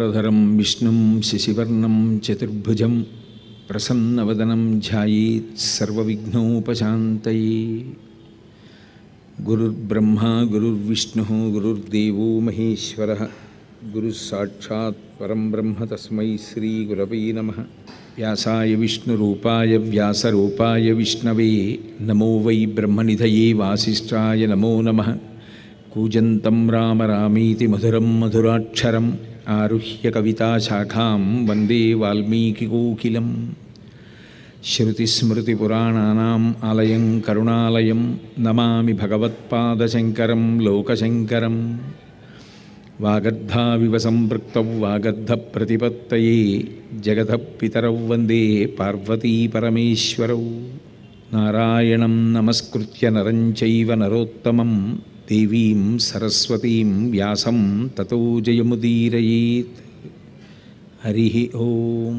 रधरं विष्णुं शशिवर्णं चतुर्भुजं प्रसन्नवदनं सर्वविघ्नोपशान्तये गुरुर्ब्रह्मा गुरुर्विष्णुः गुरुर्देवो महेश्वरः परं ब्रह्म तस्मै श्रीगुरवै नमः व्यासाय विष्णुरूपाय व्यासरूपाय विष्णवे नमो वै ब्रह्मनिधये वासिष्ठाय नमो नमः कूजन्तं राम रामीति मधुरं मधुराक्षरम् ఆరుహ్య కవితాశాఖాం వందే వాల్మీకికోకిలం శ్రుతిస్మృతిపురాణానాం ఆలయం కరుణాలయం నమామి భగవత్పాదశంకరం లోకశంకరం వాగద్ధావివ వాగద్ధ ప్రతిపత్తయే జగత పితరౌ వందే పార్వతీపరమేశ్వరౌ నారాయణం నమస్కృత్య నరం చైవ నరోత్తమం దేవీం సరస్వతీం వ్యాసం తతో జయముదీరయేత్ హరి ఓం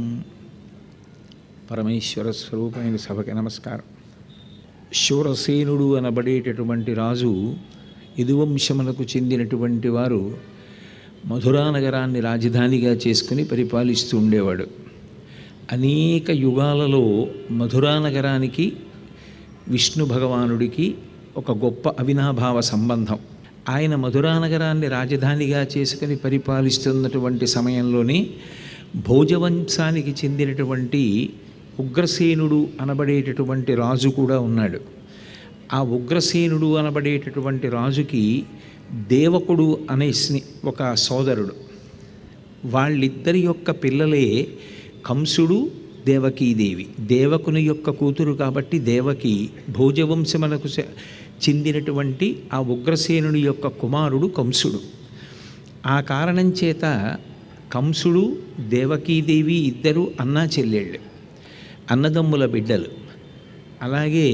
పరమేశ్వర స్వరూపమైన సభకి నమస్కారం శూరసేనుడు అనబడేటటువంటి రాజు యదువంశములకు చెందినటువంటి వారు మధురా నగరాన్ని రాజధానిగా చేసుకుని పరిపాలిస్తూ ఉండేవాడు అనేక యుగాలలో మధురా నగరానికి విష్ణు భగవానుడికి ఒక గొప్ప అవినాభావ సంబంధం ఆయన మధురానగరాన్ని రాజధానిగా చేసుకుని పరిపాలిస్తున్నటువంటి సమయంలోనే భోజవంశానికి చెందినటువంటి ఉగ్రసేనుడు అనబడేటటువంటి రాజు కూడా ఉన్నాడు ఆ ఉగ్రసేనుడు అనబడేటటువంటి రాజుకి దేవకుడు అనే స్ని ఒక సోదరుడు వాళ్ళిద్దరి యొక్క పిల్లలే కంసుడు దేవకీదేవి దేవకుని యొక్క కూతురు కాబట్టి దేవకి భోజవంశమనకు చెందినటువంటి ఆ ఉగ్రసేనుడి యొక్క కుమారుడు కంసుడు ఆ కారణం చేత కంసుడు దేవకీదేవి ఇద్దరు అన్నా చెల్లెళ్ళు అన్నదమ్ముల బిడ్డలు అలాగే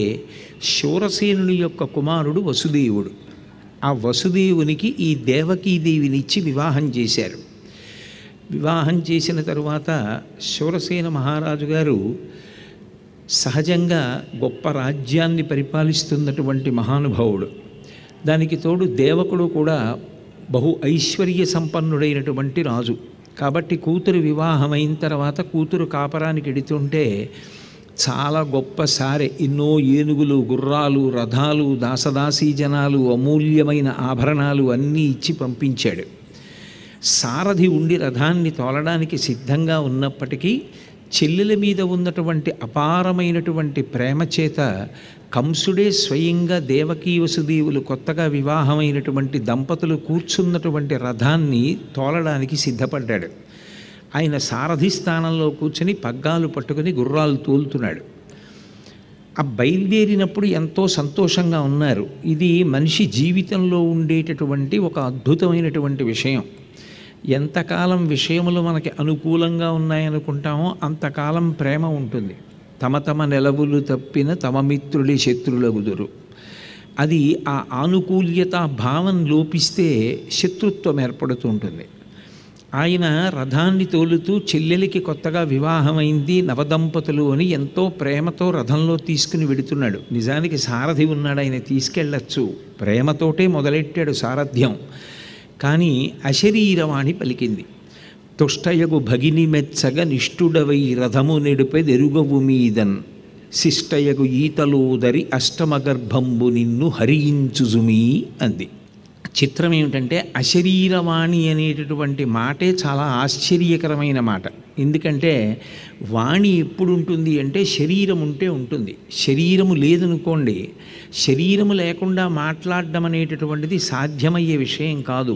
శూరసేనుడి యొక్క కుమారుడు వసుదేవుడు ఆ వసుదేవునికి ఈ దేవకీదేవినిచ్చి వివాహం చేశారు వివాహం చేసిన తరువాత శూరసేన మహారాజు గారు సహజంగా గొప్ప రాజ్యాన్ని పరిపాలిస్తున్నటువంటి మహానుభావుడు దానికి తోడు దేవకుడు కూడా బహు ఐశ్వర్య సంపన్నుడైనటువంటి రాజు కాబట్టి కూతురు వివాహమైన తర్వాత కూతురు కాపరానికి ఎడుతుంటే చాలా గొప్ప సారే ఎన్నో ఏనుగులు గుర్రాలు రథాలు దాసదాసీ జనాలు అమూల్యమైన ఆభరణాలు అన్నీ ఇచ్చి పంపించాడు సారథి ఉండి రథాన్ని తోలడానికి సిద్ధంగా ఉన్నప్పటికీ చెల్లెల మీద ఉన్నటువంటి అపారమైనటువంటి ప్రేమ చేత కంసుడే స్వయంగా దేవకీ వసుదేవులు కొత్తగా వివాహమైనటువంటి దంపతులు కూర్చున్నటువంటి రథాన్ని తోలడానికి సిద్ధపడ్డాడు ఆయన సారథి స్థానంలో కూర్చొని పగ్గాలు పట్టుకుని గుర్రాలు తోలుతున్నాడు ఆ బయలుదేరినప్పుడు ఎంతో సంతోషంగా ఉన్నారు ఇది మనిషి జీవితంలో ఉండేటటువంటి ఒక అద్భుతమైనటువంటి విషయం ఎంతకాలం విషయములు మనకి అనుకూలంగా ఉన్నాయనుకుంటామో అంతకాలం ప్రేమ ఉంటుంది తమ తమ నెలవులు తప్పిన తమ మిత్రుడి కుదురు అది ఆ ఆనుకూల్యత భావం లోపిస్తే శత్రుత్వం ఏర్పడుతుంటుంది ఆయన రథాన్ని తోలుతూ చెల్లెలికి కొత్తగా వివాహమైంది నవదంపతులు అని ఎంతో ప్రేమతో రథంలో తీసుకుని వెడుతున్నాడు నిజానికి సారథి ఉన్నాడు ఆయన తీసుకెళ్ళచ్చు ప్రేమతోటే మొదలెట్టాడు సారథ్యం కానీ అశరీరవాణి పలికింది తుష్టయగు భగిని మెచ్చగ నిష్ఠుడవై రథము నెడుపెదెరుగవు మీదన్ శిష్టయగు ఈతలోదరి అష్టమగర్భంబు నిన్ను హరించుజుమీ అంది చిత్రం ఏమిటంటే అశరీరవాణి అనేటటువంటి మాటే చాలా ఆశ్చర్యకరమైన మాట ఎందుకంటే వాణి ఎప్పుడు ఉంటుంది అంటే శరీరం ఉంటే ఉంటుంది శరీరము లేదనుకోండి శరీరము లేకుండా మాట్లాడడం అనేటటువంటిది సాధ్యమయ్యే విషయం కాదు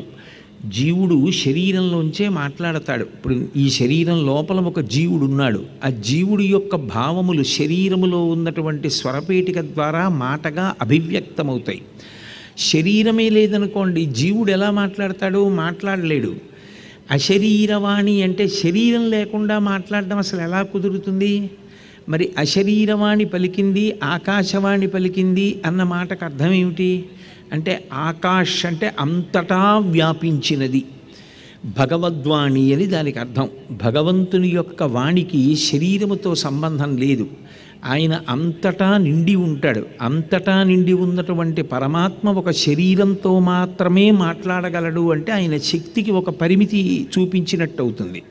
జీవుడు శరీరంలోంచే మాట్లాడతాడు ఇప్పుడు ఈ శరీరం లోపల ఒక జీవుడు ఉన్నాడు ఆ జీవుడు యొక్క భావములు శరీరములో ఉన్నటువంటి స్వరపేటిక ద్వారా మాటగా అభివ్యక్తమవుతాయి శరీరమే లేదనుకోండి జీవుడు ఎలా మాట్లాడతాడు మాట్లాడలేడు అశరీరవాణి అంటే శరీరం లేకుండా మాట్లాడడం అసలు ఎలా కుదురుతుంది మరి అశరీరవాణి పలికింది ఆకాశవాణి పలికింది అన్న మాటకు అర్థం ఏమిటి అంటే ఆకాష్ అంటే అంతటా వ్యాపించినది భగవద్వాణి అని దానికి అర్థం భగవంతుని యొక్క వాణికి శరీరముతో సంబంధం లేదు ఆయన అంతటా నిండి ఉంటాడు అంతటా నిండి ఉన్నటువంటి పరమాత్మ ఒక శరీరంతో మాత్రమే మాట్లాడగలడు అంటే ఆయన శక్తికి ఒక పరిమితి చూపించినట్టు అవుతుంది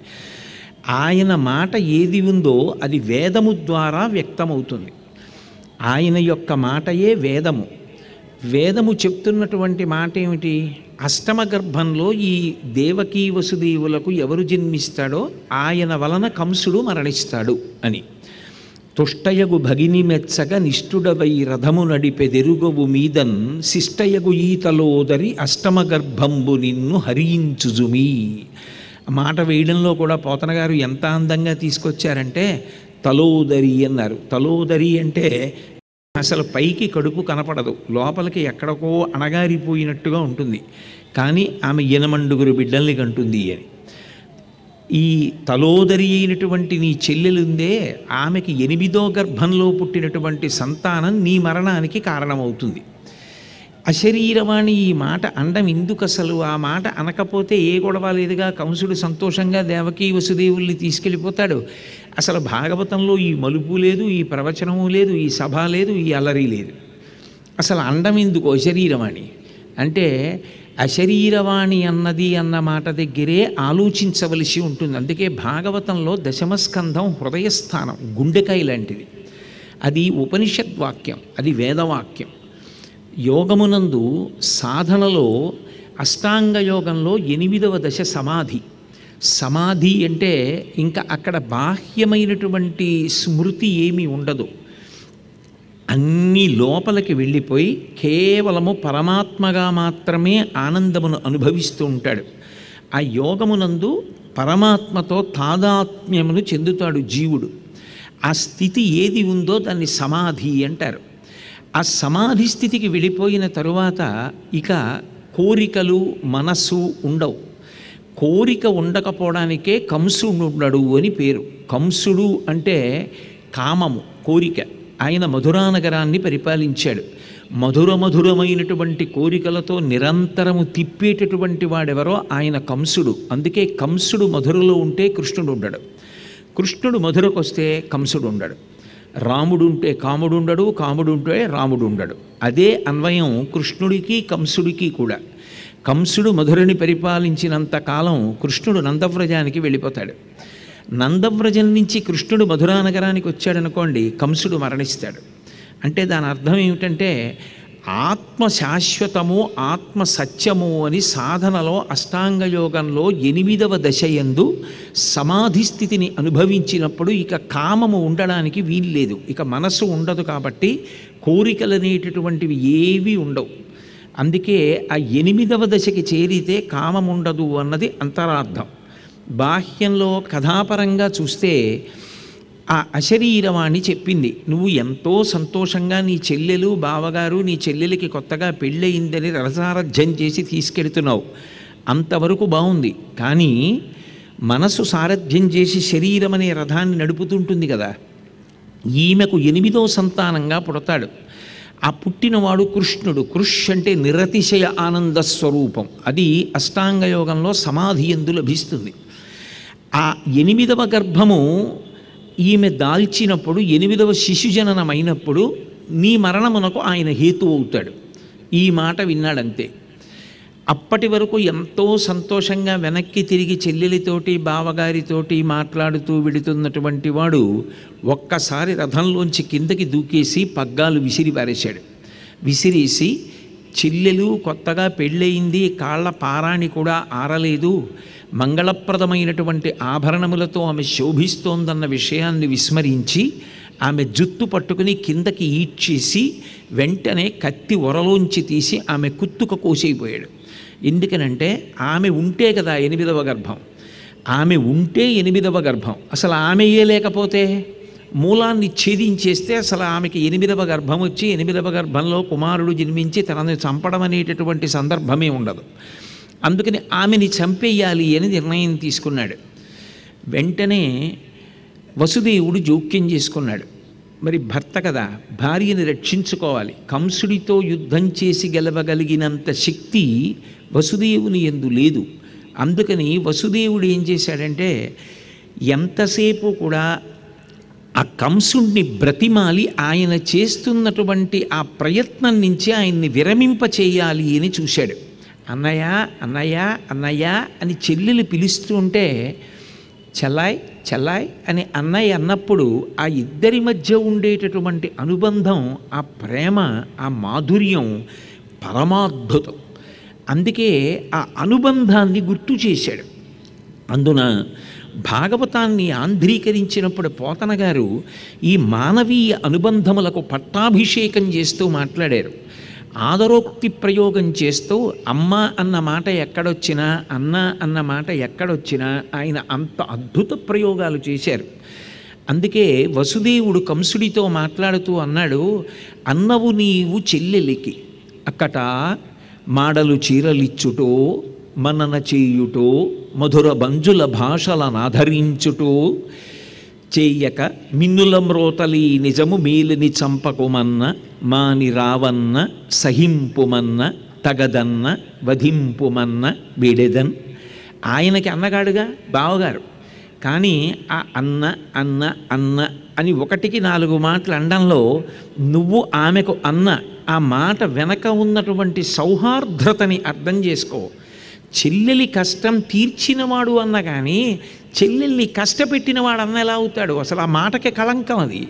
ఆయన మాట ఏది ఉందో అది వేదము ద్వారా వ్యక్తమవుతుంది ఆయన యొక్క మాటయే వేదము వేదము చెప్తున్నటువంటి మాట ఏమిటి అష్టమ గర్భంలో ఈ దేవకీ వసుదేవులకు ఎవరు జన్మిస్తాడో ఆయన వలన కంసుడు మరణిస్తాడు అని తుష్టయగు భగిని మెచ్చగ నిష్ఠుడవై రథము నడిపెదెరుగవు మీదన్ శిష్టయగు ఈతలోదరి గర్భంబు నిన్ను హరించుజుమీ మాట వేయడంలో కూడా పోతన గారు ఎంత అందంగా తీసుకొచ్చారంటే తలోదరి అన్నారు తలోదరి అంటే అసలు పైకి కడుపు కనపడదు లోపలికి ఎక్కడికో అణగారిపోయినట్టుగా ఉంటుంది కానీ ఆమె ఇనమండుగురు బిడ్డల్ని కంటుంది అని ఈ తలోదరి అయినటువంటి నీ చెల్లెలుందే ఆమెకి ఎనిమిదో గర్భంలో పుట్టినటువంటి సంతానం నీ మరణానికి కారణమవుతుంది అశరీరవాణి ఈ మాట అండం ఎందుకు అసలు ఆ మాట అనకపోతే ఏ గొడవ లేదుగా కంసుడు సంతోషంగా దేవకీ వసుదేవుల్ని తీసుకెళ్ళిపోతాడు అసలు భాగవతంలో ఈ మలుపు లేదు ఈ ప్రవచనము లేదు ఈ సభ లేదు ఈ అలరి లేదు అసలు అండం ఎందుకు అశరీరవాణి అంటే అశరీరవాణి అన్నది అన్న మాట దగ్గరే ఆలోచించవలసి ఉంటుంది అందుకే భాగవతంలో దశమస్కంధం హృదయస్థానం గుండెకాయ లాంటిది అది ఉపనిషద్వాక్యం అది వేదవాక్యం యోగమునందు సాధనలో అష్టాంగ యోగంలో ఎనిమిదవ దశ సమాధి సమాధి అంటే ఇంకా అక్కడ బాహ్యమైనటువంటి స్మృతి ఏమీ ఉండదు అన్ని లోపలికి వెళ్ళిపోయి కేవలము పరమాత్మగా మాత్రమే ఆనందమును అనుభవిస్తూ ఉంటాడు ఆ యోగమునందు పరమాత్మతో తాదాత్మ్యమును చెందుతాడు జీవుడు ఆ స్థితి ఏది ఉందో దాన్ని సమాధి అంటారు ఆ సమాధి స్థితికి వెళ్ళిపోయిన తరువాత ఇక కోరికలు మనస్సు ఉండవు కోరిక ఉండకపోవడానికే కంసుడు ఉండడు అని పేరు కంసుడు అంటే కామము కోరిక ఆయన మధురానగరాన్ని పరిపాలించాడు మధుర మధురమైనటువంటి కోరికలతో నిరంతరము తిప్పేటటువంటి వాడెవరో ఆయన కంసుడు అందుకే కంసుడు మధురలో ఉంటే కృష్ణుడు ఉండడు కృష్ణుడు మధురకు వస్తే కంసుడు ఉండడు రాముడు ఉంటే కాముడు ఉండడు కాముడు ఉంటే రాముడు ఉండడు అదే అన్వయం కృష్ణుడికి కంసుడికి కూడా కంసుడు మధురని పరిపాలించినంత కాలం కృష్ణుడు నందవ్రజానికి వెళ్ళిపోతాడు నందవ్రజం నుంచి కృష్ణుడు మధురా నగరానికి వచ్చాడనుకోండి కంసుడు మరణిస్తాడు అంటే దాని అర్థం ఏమిటంటే ఆత్మ శాశ్వతము ఆత్మ సత్యము అని సాధనలో అష్టాంగయోగంలో ఎనిమిదవ దశయందు సమాధి స్థితిని అనుభవించినప్పుడు ఇక కామము ఉండడానికి వీల్లేదు ఇక మనస్సు ఉండదు కాబట్టి కోరికలు అనేటటువంటివి ఏవి ఉండవు అందుకే ఆ ఎనిమిదవ దశకి చేరితే కామం ఉండదు అన్నది అంతరార్థం బాహ్యంలో కథాపరంగా చూస్తే ఆ అశరీరవాణి చెప్పింది నువ్వు ఎంతో సంతోషంగా నీ చెల్లెలు బావగారు నీ చెల్లెలకి కొత్తగా పెళ్ళయిందని రససారథ్యం చేసి తీసుకెళ్తున్నావు అంతవరకు బాగుంది కానీ మనసు సారథ్యం చేసి శరీరం అనే రథాన్ని నడుపుతుంటుంది కదా ఈమెకు ఎనిమిదో సంతానంగా పుడతాడు ఆ పుట్టినవాడు కృష్ణుడు కృష్ అంటే నిరతిశయ ఆనంద స్వరూపం అది అష్టాంగయోగంలో సమాధి ఎందు లభిస్తుంది ఆ ఎనిమిదవ గర్భము ఈమె దాల్చినప్పుడు ఎనిమిదవ జననమైనప్పుడు నీ మరణమునకు ఆయన హేతు అవుతాడు ఈ మాట విన్నాడంతే అప్పటి వరకు ఎంతో సంతోషంగా వెనక్కి తిరిగి చెల్లెలితోటి బావగారితోటి మాట్లాడుతూ విడుతున్నటువంటి వాడు ఒక్కసారి రథంలోంచి కిందకి దూకేసి పగ్గాలు విసిరి పారేశాడు విసిరేసి చెల్లెలు కొత్తగా పెళ్ళయింది కాళ్ళ పారాణి కూడా ఆరలేదు మంగళప్రదమైనటువంటి ఆభరణములతో ఆమె శోభిస్తోందన్న విషయాన్ని విస్మరించి ఆమె జుత్తు పట్టుకుని కిందకి ఈడ్చేసి వెంటనే కత్తి ఒరలోంచి తీసి ఆమె కుత్తుక కోసైపోయాడు ఎందుకనంటే ఆమె ఉంటే కదా ఎనిమిదవ గర్భం ఆమె ఉంటే ఎనిమిదవ గర్భం అసలు ఏ లేకపోతే మూలాన్ని ఛేదించేస్తే అసలు ఆమెకి ఎనిమిదవ గర్భం వచ్చి ఎనిమిదవ గర్భంలో కుమారుడు జన్మించి తనని చంపడం అనేటటువంటి సందర్భమే ఉండదు అందుకని ఆమెని చంపేయాలి అని నిర్ణయం తీసుకున్నాడు వెంటనే వసుదేవుడు జోక్యం చేసుకున్నాడు మరి భర్త కదా భార్యని రక్షించుకోవాలి కంసుడితో యుద్ధం చేసి గెలవగలిగినంత శక్తి వసుదేవుని ఎందు లేదు అందుకని వసుదేవుడు ఏం చేశాడంటే ఎంతసేపు కూడా ఆ కంసుణ్ణి బ్రతిమాలి ఆయన చేస్తున్నటువంటి ఆ ప్రయత్నం నుంచి ఆయన్ని విరమింప చేయాలి అని చూశాడు అన్నయ్య అన్నయ్య అన్నయ్య అని చెల్లెలు పిలుస్తూ ఉంటే చెల్లాయ్ చెల్లాయ్ అని అన్నయ్య అన్నప్పుడు ఆ ఇద్దరి మధ్య ఉండేటటువంటి అనుబంధం ఆ ప్రేమ ఆ మాధుర్యం పరమాద్భుతం అందుకే ఆ అనుబంధాన్ని గుర్తు చేశాడు అందున భాగవతాన్ని ఆంధ్రీకరించినప్పుడు పోతన గారు ఈ మానవీయ అనుబంధములకు పట్టాభిషేకం చేస్తూ మాట్లాడారు ఆదరోక్తి ప్రయోగం చేస్తూ అమ్మ అన్న మాట ఎక్కడొచ్చినా అన్న అన్న మాట ఎక్కడొచ్చినా ఆయన అంత అద్భుత ప్రయోగాలు చేశారు అందుకే వసుదేవుడు కంసుడితో మాట్లాడుతూ అన్నాడు అన్నవు నీవు చెల్లెలికి అక్కట మాడలు చీరలిచ్చుటో మనన చేయుటో మధుర బంజుల భాషలను ఆధరించుటో చేయక మ్రోతలి నిజము మేలిని చంపకుమన్న మాని రావన్న సహింపుమన్న తగదన్న వధింపుమన్న వీడెదన్ ఆయనకి అన్నగాడుగా బావగారు కానీ ఆ అన్న అన్న అన్న అని ఒకటికి నాలుగు మాటలు అండంలో నువ్వు ఆమెకు అన్న ఆ మాట వెనక ఉన్నటువంటి సౌహార్ద్రతని అర్థం చేసుకో చెల్లెలి కష్టం తీర్చినవాడు అన్న కానీ చెల్లెల్ని కష్టపెట్టినవాడు అన్న ఎలా అవుతాడు అసలు ఆ మాటకి కళంకం అది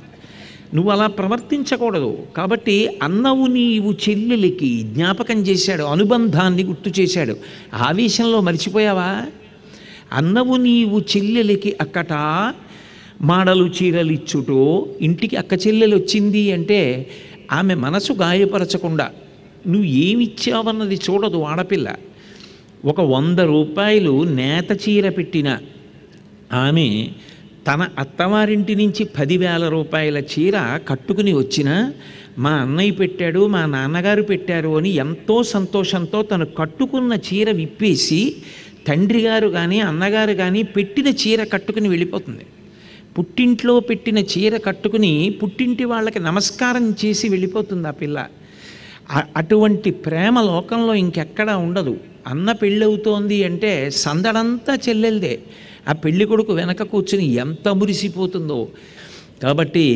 నువ్వు అలా ప్రవర్తించకూడదు కాబట్టి అన్నవు నీవు చెల్లెలికి జ్ఞాపకం చేశాడు అనుబంధాన్ని గుర్తు చేశాడు ఆవేశంలో మర్చిపోయావా అన్నవు నీవు చెల్లెలికి అక్కట మాడలు చీరలు ఇంటికి అక్క చెల్లెలు వచ్చింది అంటే ఆమె మనసు గాయపరచకుండా నువ్వు ఏమిచ్చావన్నది చూడదు ఆడపిల్ల ఒక వంద రూపాయలు నేత చీర పెట్టిన ఆమె తన అత్తవారింటి నుంచి పదివేల రూపాయల చీర కట్టుకుని వచ్చిన మా అన్నయ్య పెట్టాడు మా నాన్నగారు పెట్టారు అని ఎంతో సంతోషంతో తను కట్టుకున్న చీర విప్పేసి తండ్రి గారు కానీ అన్నగారు కానీ పెట్టిన చీర కట్టుకుని వెళ్ళిపోతుంది పుట్టింట్లో పెట్టిన చీర కట్టుకుని పుట్టింటి వాళ్ళకి నమస్కారం చేసి వెళ్ళిపోతుంది ఆ పిల్ల అటువంటి ప్రేమ లోకంలో ఇంకెక్కడా ఉండదు అన్న పెళ్ళవుతోంది అంటే సందడంతా చెల్లెలదే ఆ పెళ్లి కొడుకు వెనక కూర్చుని ఎంత మురిసిపోతుందో కాబట్టి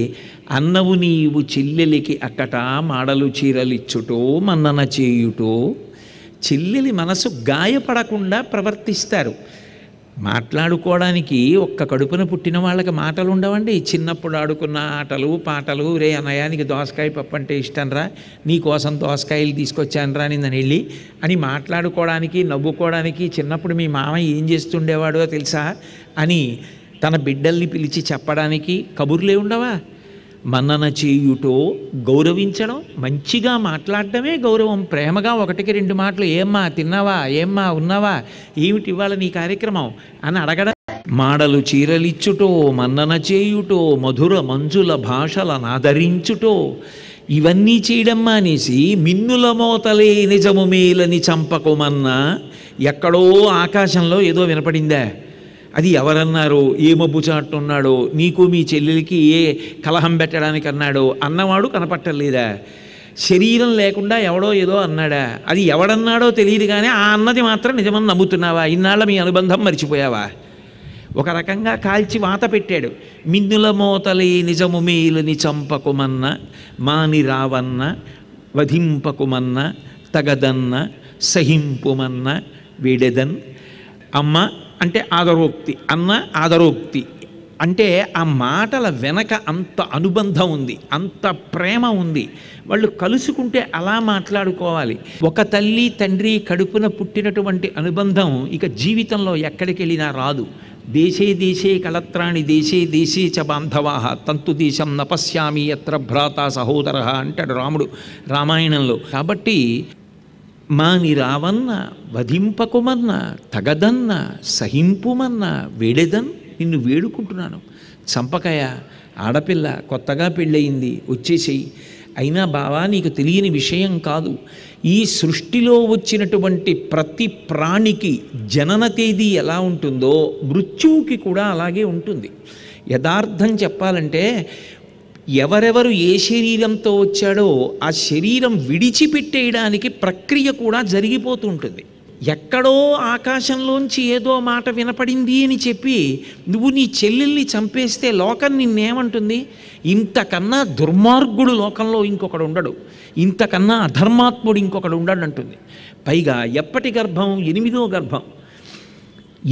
అన్నవు నీవు చెల్లెలికి అక్కట మాడలు చీరలిచ్చుటో మన్నన చేయుటో చెల్లెలి మనసు గాయపడకుండా ప్రవర్తిస్తారు మాట్లాడుకోవడానికి ఒక్క కడుపున పుట్టిన వాళ్ళకి మాటలు ఉండవండి చిన్నప్పుడు ఆడుకున్న ఆటలు పాటలు రే అన్నయానికి దోసకాయ పప్పు అంటే ఇష్టం రా నీకోసం దోసకాయలు తీసుకొచ్చాను రా నేను వెళ్ళి అని మాట్లాడుకోవడానికి నవ్వుకోవడానికి చిన్నప్పుడు మీ మామ ఏం చేస్తుండేవాడో తెలుసా అని తన బిడ్డల్ని పిలిచి చెప్పడానికి కబుర్లే ఉండవా మన్నన చేయుటో గౌరవించడం మంచిగా మాట్లాడటమే గౌరవం ప్రేమగా ఒకటికి రెండు మాటలు ఏమ్మా తిన్నావా ఏమ్మా ఉన్నావా ఏమిటి ఇవాళ నీ కార్యక్రమం అని అడగడం మాడలు చీరలిచ్చుటో మన్నన చేయుటో మధుర మంజుల భాషల నాదరించుటో ఇవన్నీ చేయడం మానేసి మిన్నుల మోతలే నిజము మేలని చంపకుమన్నా ఎక్కడో ఆకాశంలో ఏదో వినపడిందా అది ఎవరన్నారు ఏ మబ్బు చాటున్నాడో నీకు మీ చెల్లెలకి ఏ కలహం పెట్టడానికి అన్నాడో అన్నవాడు కనపట్టలేదా శరీరం లేకుండా ఎవడో ఏదో అన్నాడా అది ఎవడన్నాడో తెలియదు కానీ ఆ అన్నది మాత్రం నిజమని నమ్ముతున్నావా ఇన్నాళ్ళ మీ అనుబంధం మర్చిపోయావా ఒక రకంగా కాల్చి వాత పెట్టాడు మిన్నుల మోతలి నిజము మేలుని చంపకుమన్న మాని రావన్న వధింపకుమన్న తగదన్న సహింపుమన్న విడదన్ అమ్మ అంటే ఆదరోక్తి అన్న ఆదరోక్తి అంటే ఆ మాటల వెనక అంత అనుబంధం ఉంది అంత ప్రేమ ఉంది వాళ్ళు కలుసుకుంటే అలా మాట్లాడుకోవాలి ఒక తల్లి తండ్రి కడుపున పుట్టినటువంటి అనుబంధం ఇక జీవితంలో ఎక్కడికి వెళ్ళినా రాదు దేశే దేశే కలత్రాణి దేశే దేశే చ బాంధవాహ తంతు దేశం నపశ్యామి ఎత్ర భ్రాత సహోదర అంటాడు రాముడు రామాయణంలో కాబట్టి మాని రావన్న వధింపకుమన్న తగదన్న సహింపుమన్న వేడెదన్ నిన్ను వేడుకుంటున్నాను చంపకయ ఆడపిల్ల కొత్తగా పెళ్ళయింది వచ్చేసేయి అయినా బావా నీకు తెలియని విషయం కాదు ఈ సృష్టిలో వచ్చినటువంటి ప్రతి ప్రాణికి జనన తేదీ ఎలా ఉంటుందో మృత్యువుకి కూడా అలాగే ఉంటుంది యథార్థం చెప్పాలంటే ఎవరెవరు ఏ శరీరంతో వచ్చాడో ఆ శరీరం విడిచిపెట్టేయడానికి ప్రక్రియ కూడా జరిగిపోతుంటుంది ఎక్కడో ఆకాశంలోంచి ఏదో మాట వినపడింది అని చెప్పి నువ్వు నీ చెల్లెల్ని చంపేస్తే లోకం నిన్నేమంటుంది ఇంతకన్నా దుర్మార్గుడు లోకంలో ఇంకొకడు ఉండడు ఇంతకన్నా అధర్మాత్ముడు ఇంకొకడు ఉండడు అంటుంది పైగా ఎప్పటి గర్భం ఎనిమిదో గర్భం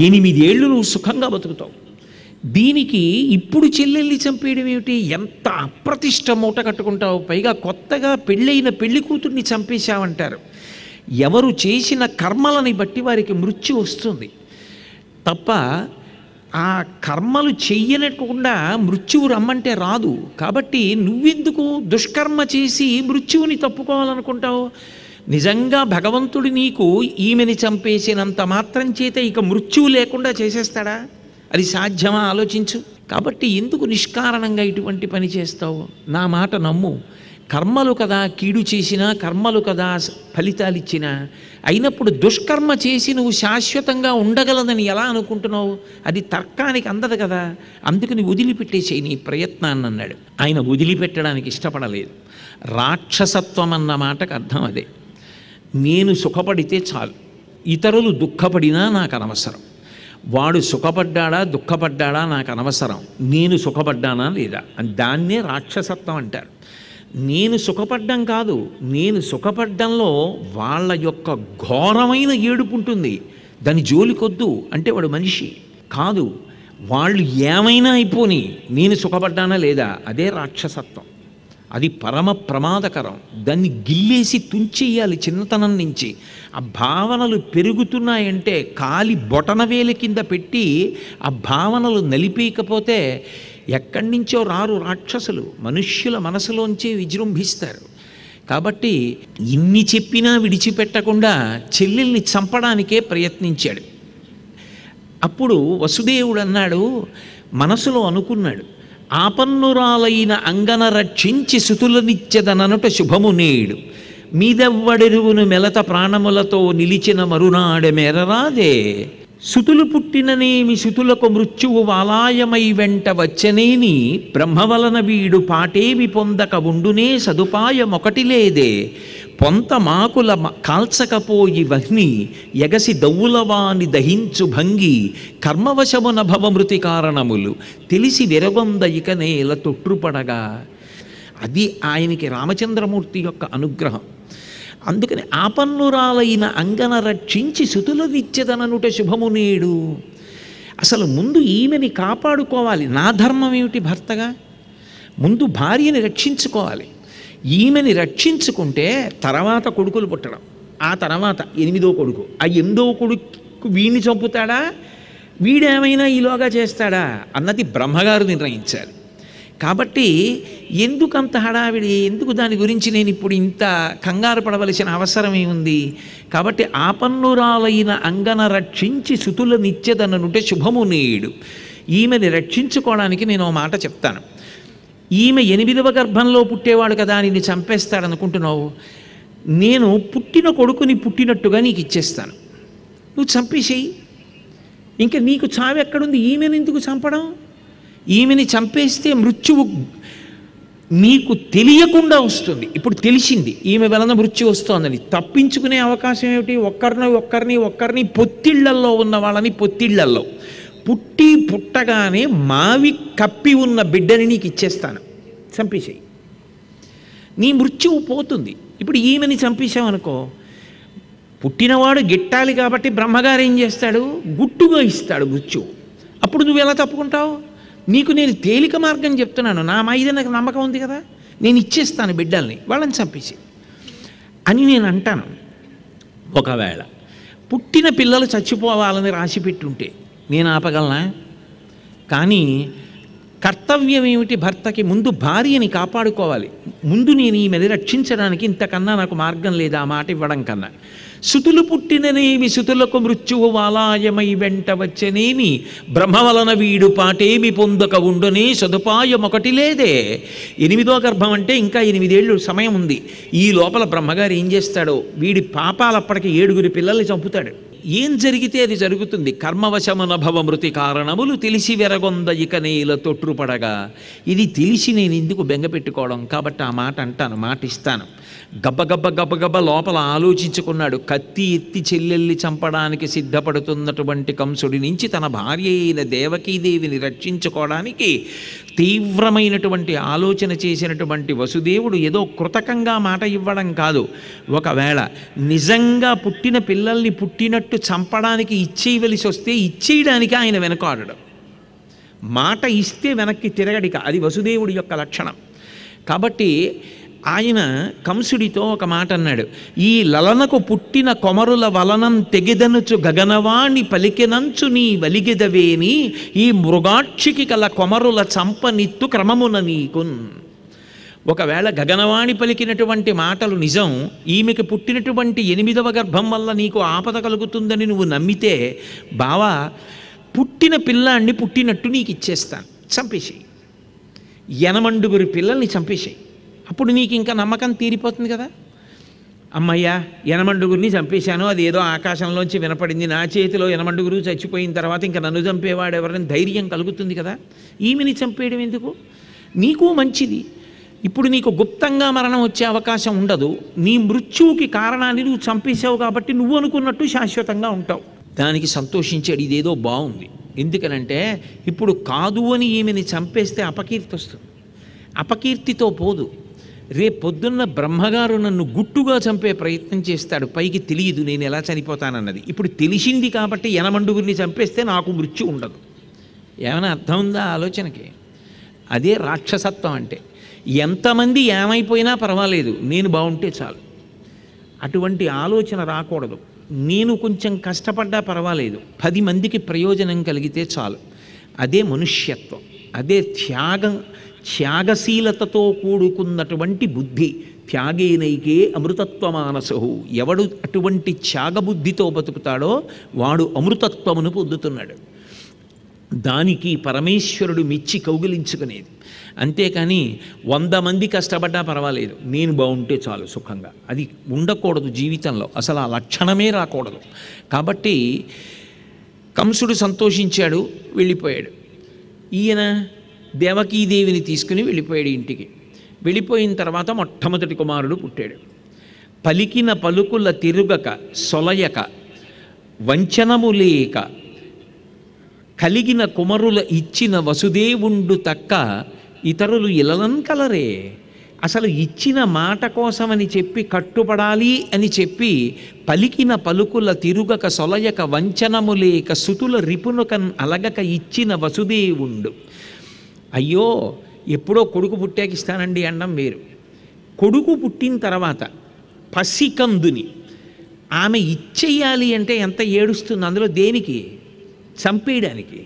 ఎనిమిదేళ్ళు నువ్వు సుఖంగా బతుకుతావు దీనికి ఇప్పుడు చెల్లెల్ని చంపేయడం ఏమిటి ఎంత అప్రతిష్ట మూట కట్టుకుంటావు పైగా కొత్తగా పెళ్ళైన పెళ్లి కూతుర్ని చంపేశావంటారు ఎవరు చేసిన కర్మలని బట్టి వారికి మృత్యు వస్తుంది తప్ప ఆ కర్మలు చెయ్యనకుండా మృత్యువు రమ్మంటే రాదు కాబట్టి నువ్వెందుకు దుష్కర్మ చేసి మృత్యువుని తప్పుకోవాలనుకుంటావు నిజంగా భగవంతుడు నీకు ఈమెని చంపేసినంత మాత్రం చేత ఇక మృత్యువు లేకుండా చేసేస్తాడా అది సాధ్యమా ఆలోచించు కాబట్టి ఎందుకు నిష్కారణంగా ఇటువంటి పని చేస్తావు నా మాట నమ్ము కర్మలు కదా కీడు చేసినా కర్మలు కదా ఫలితాలు ఇచ్చినా అయినప్పుడు దుష్కర్మ చేసి నువ్వు శాశ్వతంగా ఉండగలదని ఎలా అనుకుంటున్నావు అది తర్కానికి అందదు కదా అందుకు నువ్వు వదిలిపెట్టేసేయి నీ ప్రయత్నాన్ని అన్నాడు ఆయన వదిలిపెట్టడానికి ఇష్టపడలేదు రాక్షసత్వం అన్న మాటకు అర్థం అదే నేను సుఖపడితే చాలు ఇతరులు దుఃఖపడినా నాకు అనవసరం వాడు సుఖపడ్డాడా దుఃఖపడ్డాడా నాకు అనవసరం నేను సుఖపడ్డానా లేదా దాన్నే రాక్షసత్వం అంటారు నేను సుఖపడ్డం కాదు నేను సుఖపడ్డంలో వాళ్ళ యొక్క ఘోరమైన ఏడుపు ఉంటుంది దాని జోలికొద్దు అంటే వాడు మనిషి కాదు వాళ్ళు ఏమైనా అయిపోని నేను సుఖపడ్డానా లేదా అదే రాక్షసత్వం అది పరమ ప్రమాదకరం దాన్ని గిల్లేసి తుంచేయాలి చిన్నతనం నుంచి ఆ భావనలు పెరుగుతున్నాయంటే కాలి బొటనవేల కింద పెట్టి ఆ భావనలు నలిపేయకపోతే ఎక్కడి నుంచో రారు రాక్షసులు మనుష్యుల మనసులోంచి విజృంభిస్తారు కాబట్టి ఇన్ని చెప్పినా విడిచిపెట్టకుండా చెల్లెల్ని చంపడానికే ప్రయత్నించాడు అప్పుడు వసుదేవుడు అన్నాడు మనసులో అనుకున్నాడు ఆపన్నురాలైన అంగన రక్షించి శుతులనిచ్చెదననుట శుభము నేడు మీదెవ్వడెరువును మెలత ప్రాణములతో నిలిచిన మరునాడ మేరరాదే శుతులు పుట్టిననేమి శుతులకు మృత్యువు వాలాయమై వెంట వచ్చనేని బ్రహ్మవలన వీడు పాటేమి పొందక ఉండునే సదుపాయమొకటి లేదే పొంత మాకుల కాల్చకపోయి వహ్ని ఎగసి దవ్వులవాని దహించు భంగి కర్మవశమున భవమృతి కారణములు తెలిసి విరగొంద ఇక నేల తొట్టుపడగా అది ఆయనకి రామచంద్రమూర్తి యొక్క అనుగ్రహం అందుకని ఆపన్నురాలైన అంగన రక్షించి శుతుల విచ్చదననుట శుభము నేడు అసలు ముందు ఈమెని కాపాడుకోవాలి నా ధర్మం ఏమిటి భర్తగా ముందు భార్యని రక్షించుకోవాలి ఈమెని రక్షించుకుంటే తర్వాత కొడుకులు పుట్టడం ఆ తర్వాత ఎనిమిదో కొడుకు ఆ ఎనిమిదో కొడుకు వీడిని చంపుతాడా వీడేమైనా ఈలోగా చేస్తాడా అన్నది బ్రహ్మగారు నిర్ణయించాలి కాబట్టి ఎందుకు అంత హడావిడి ఎందుకు దాని గురించి నేను ఇప్పుడు ఇంత కంగారు పడవలసిన అవసరం ఏముంది కాబట్టి ఆపన్నురాలైన అంగన రక్షించి సుతుల నిత్యదననుంటే శుభము నేడు ఈమెని రక్షించుకోవడానికి నేను మాట చెప్తాను ఈమె ఎనిమిదవ గర్భంలో పుట్టేవాడు కదా నిన్ను చంపేస్తాడనుకుంటున్నావు నేను పుట్టిన కొడుకుని పుట్టినట్టుగా నీకు ఇచ్చేస్తాను నువ్వు చంపేసేయి ఇంకా నీకు చావెక్కడుంది ఎక్కడుంది ఈమెను ఎందుకు చంపడం ఈమెని చంపేస్తే మృత్యువు నీకు తెలియకుండా వస్తుంది ఇప్పుడు తెలిసింది ఈమె వలన మృత్యు వస్తోందని తప్పించుకునే అవకాశం ఏమిటి ఒక్కరిని ఒక్కరిని ఒక్కరిని పొత్తిళ్లల్లో ఉన్న వాళ్ళని పొత్తిళ్లల్లో పుట్టి పుట్టగానే మావి కప్పి ఉన్న బిడ్డని నీకు ఇచ్చేస్తాను చంపేసేయి నీ మృత్యువు పోతుంది ఇప్పుడు ఈమెని చంపేశామనుకో పుట్టినవాడు గిట్టాలి కాబట్టి బ్రహ్మగారు ఏం చేస్తాడు గుట్టుగా ఇస్తాడు మృత్యువు అప్పుడు నువ్వు ఎలా తప్పుకుంటావు నీకు నేను తేలిక మార్గం చెప్తున్నాను నా మా ఇది నాకు నమ్మకం ఉంది కదా నేను ఇచ్చేస్తాను బిడ్డల్ని వాళ్ళని చంపేసి అని నేను అంటాను ఒకవేళ పుట్టిన పిల్లలు చచ్చిపోవాలని రాసి పెట్టుంటే నేను ఆపగలనా కానీ కర్తవ్యం ఏమిటి భర్తకి ముందు భార్యని కాపాడుకోవాలి ముందు నేను ఈ రక్షించడానికి ఇంతకన్నా నాకు మార్గం లేదా మాట ఇవ్వడం కన్నా శుతులు పుట్టిననేమి శుతులకు మృత్యువు వాలాయమై వెంట వచ్చనేమి బ్రహ్మ వలన వీడు పాటేమి పొందక ఉండుని సదుపాయం ఒకటి లేదే ఎనిమిదో గర్భం అంటే ఇంకా ఎనిమిదేళ్ళు సమయం ఉంది ఈ లోపల బ్రహ్మగారు ఏం చేస్తాడో వీడి పాపాలప్పటికి ఏడుగురి పిల్లల్ని చంపుతాడు ఏం జరిగితే అది జరుగుతుంది కర్మవశమనభవ మృతి కారణములు తెలిసి వెరగొంద ఇక నేల తొట్టుపడగా ఇది తెలిసి నేను ఎందుకు బెంగ పెట్టుకోవడం కాబట్టి ఆ మాట అంటాను మాట ఇస్తాను గబ్బగబ్బ గబ్బగబ్బ లోపల ఆలోచించుకున్నాడు కత్తి ఎత్తి చెల్లెల్లి చంపడానికి సిద్ధపడుతున్నటువంటి కంసుడి నుంచి తన భార్య అయిన దేవకీదేవిని రక్షించుకోవడానికి తీవ్రమైనటువంటి ఆలోచన చేసినటువంటి వసుదేవుడు ఏదో కృతకంగా మాట ఇవ్వడం కాదు ఒకవేళ నిజంగా పుట్టిన పిల్లల్ని పుట్టినట్టు చంపడానికి ఇచ్చేయవలసి వస్తే ఇచ్చేయడానికి ఆయన వెనకాడడం మాట ఇస్తే వెనక్కి తిరగడిక అది వసుదేవుడి యొక్క లక్షణం కాబట్టి ఆయన కంసుడితో ఒక మాట అన్నాడు ఈ లలనకు పుట్టిన కొమరుల వలనం తెగిదనుచు గగనవాణి పలికినంచు నీ వలిగిదవేని ఈ మృగాక్షికి కల కొమరుల చంపనిత్తు క్రమమున నీకున్ ఒకవేళ గగనవాణి పలికినటువంటి మాటలు నిజం ఈమెకి పుట్టినటువంటి ఎనిమిదవ గర్భం వల్ల నీకు ఆపద కలుగుతుందని నువ్వు నమ్మితే బావా పుట్టిన పిల్లాన్ని పుట్టినట్టు నీకు ఇచ్చేస్తాను చంపేసేయి ఎనమండుగురి పిల్లల్ని చంపేసేయి అప్పుడు నీకు ఇంకా నమ్మకం తీరిపోతుంది కదా అమ్మయ్యా యనమండుగురిని చంపేశాను అది ఏదో ఆకాశంలోంచి వినపడింది నా చేతిలో యనమండుగురు చచ్చిపోయిన తర్వాత ఇంకా నన్ను చంపేవాడు ఎవరిని ధైర్యం కలుగుతుంది కదా ఈమెని చంపేయడం ఎందుకు నీకు మంచిది ఇప్పుడు నీకు గుప్తంగా మరణం వచ్చే అవకాశం ఉండదు నీ మృత్యువుకి కారణాన్ని నువ్వు చంపేశావు కాబట్టి నువ్వు అనుకున్నట్టు శాశ్వతంగా ఉంటావు దానికి సంతోషించాడు ఇదేదో బాగుంది ఎందుకనంటే ఇప్పుడు కాదు అని ఈమెని చంపేస్తే అపకీర్తి వస్తుంది అపకీర్తితో పోదు రేపొద్దున్న బ్రహ్మగారు నన్ను గుట్టుగా చంపే ప్రయత్నం చేస్తాడు పైకి తెలియదు నేను ఎలా చనిపోతానన్నది ఇప్పుడు తెలిసింది కాబట్టి యనమండుగురిని చంపేస్తే నాకు మృత్యు ఉండదు ఏమైనా అర్థం ఉందా ఆలోచనకి అదే రాక్షసత్వం అంటే ఎంతమంది ఏమైపోయినా పర్వాలేదు నేను బాగుంటే చాలు అటువంటి ఆలోచన రాకూడదు నేను కొంచెం కష్టపడ్డా పర్వాలేదు పది మందికి ప్రయోజనం కలిగితే చాలు అదే మనుష్యత్వం అదే త్యాగం త్యాగశీలతతో కూడుకున్నటువంటి బుద్ధి త్యాగేనైకే అమృతత్వ మానసహు ఎవడు అటువంటి త్యాగబుద్ధితో బతుకుతాడో వాడు అమృతత్వమును పొందుతున్నాడు దానికి పరమేశ్వరుడు మిచ్చి కౌగిలించుకునేది అంతేకాని వంద మంది కష్టపడ్డా పర్వాలేదు నేను బాగుంటే చాలు సుఖంగా అది ఉండకూడదు జీవితంలో అసలు ఆ లక్షణమే రాకూడదు కాబట్టి కంసుడు సంతోషించాడు వెళ్ళిపోయాడు ఈయన దేవకీదేవిని తీసుకుని వెళ్ళిపోయాడు ఇంటికి వెళ్ళిపోయిన తర్వాత మొట్టమొదటి కుమారుడు పుట్టాడు పలికిన పలుకుల తిరుగక సొలయక వంచనము లేక కలిగిన కుమరుల ఇచ్చిన వసుదేవుండు తక్క ఇతరులు ఇలలం కలరే అసలు ఇచ్చిన మాట కోసమని చెప్పి కట్టుబడాలి అని చెప్పి పలికిన పలుకుల తిరుగక సొలయక వంచనము లేక సుతుల రిపునకన్ అలగక ఇచ్చిన వసుదేవుండు అయ్యో ఎప్పుడో కొడుకు పుట్టాక ఇస్తానండి వేరు కొడుకు పుట్టిన తర్వాత పసికందుని ఆమె ఇచ్చేయాలి అంటే ఎంత ఏడుస్తుంది అందులో దేనికి చంపేయడానికి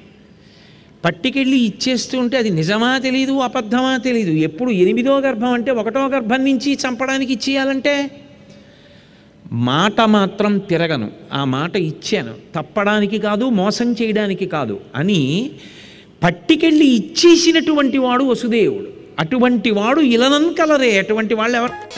పట్టుకెళ్ళి ఇచ్చేస్తుంటే అది నిజమా తెలీదు అబద్ధమా తెలీదు ఎప్పుడు ఎనిమిదో గర్భం అంటే ఒకటో గర్భం నుంచి చంపడానికి ఇచ్చేయాలంటే మాట మాత్రం తిరగను ఆ మాట ఇచ్చాను తప్పడానికి కాదు మోసం చేయడానికి కాదు అని పట్టికెళ్ళి ఇచ్చేసినటువంటి వాడు వసుదేవుడు అటువంటి వాడు ఇలనంకలరే అటువంటి వాళ్ళు ఎవరు